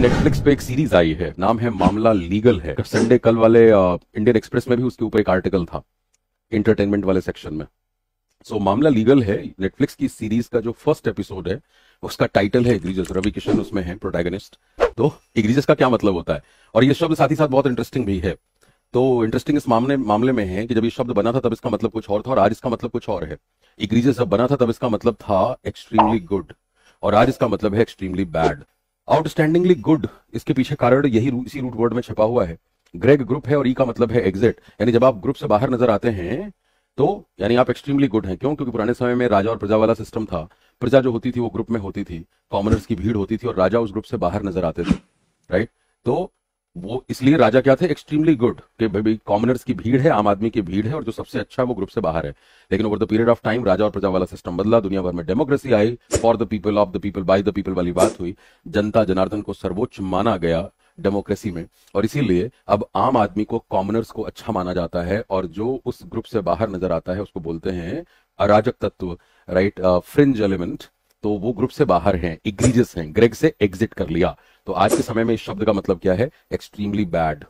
Netflix पे एक series आई है नाम है मामला लीगल है संडे कल वाले इंडियन एक्सप्रेस में भी उसके ऊपर एक आर्टिकल था इंटरटेनमेंट वाले सेक्शन में सो so, मामला लीगल है नेटफ्लिक्स की सीरीज का जो फर्स्ट एपिसोड है उसका टाइटल है इग्रीजस रवि किशन उसमें है प्रोटेगनिस्ट तो इग्रीजस का क्या मतलब होता है और ये शब्द साथ ही साथ बहुत इंटरेस्टिंग भी है तो इंटरेस्टिंग इस मामले मामले में है कि जब ये शब्द बना था तब इसका मतलब कुछ और था और आज इसका मतलब कुछ और है इग्रीजस जब बना था तब इसका मतलब था एक्सट्रीमली गुड और आज इसका मतलब है एक्सट्रीमली बैड आउटस्टैंडिंगली गुड इसके पीछे कारण यही इसी रूट वर्ड में छपा हुआ है ग्रेग ग्रुप है और ई e का मतलब है एग्जिट यानी जब आप ग्रुप से बाहर नजर आते हैं तो यानी आप एक्सट्रीमली गुड हैं क्यों क्योंकि पुराने समय में राजा और प्रजा वाला सिस्टम था प्रजा जो होती थी वो ग्रुप में होती थी कॉमनर्स की भीड़ होती थी और राजा उस ग्रुप से बाहर नजर आते थे राइट तो वो इसलिए राजा क्या थे एक्सट्रीमली गुड कि भाई कॉमनर्स की भीड़ है आम आदमी की भीड़ है और जो सबसे अच्छा वो ग्रुप से बाहर है लेकिन over the period of time राजा और प्रजा वाला सिस्टम बदला दुनिया भर में डेमोक्रेसी आई for the people of the people by the people वाली बात हुई जनता जनार्दन को सर्वोच्च माना गया डेमोक्रेसी में और इसीलिए अब आम आदमी को कॉमनर्स को अच्छा माना जाता है और जो उस ग्रुप से बाहर नजर आता है उसको बोलते हैं अराजक तत्व राइट फ्रिंज एलिमेंट तो वो ग्रुप से बाहर हैं इग्रीजस हैं ग्रेग से एग्जिट कर लिया तो आज के समय में इस शब्द का मतलब क्या है एक्सट्रीमली बैड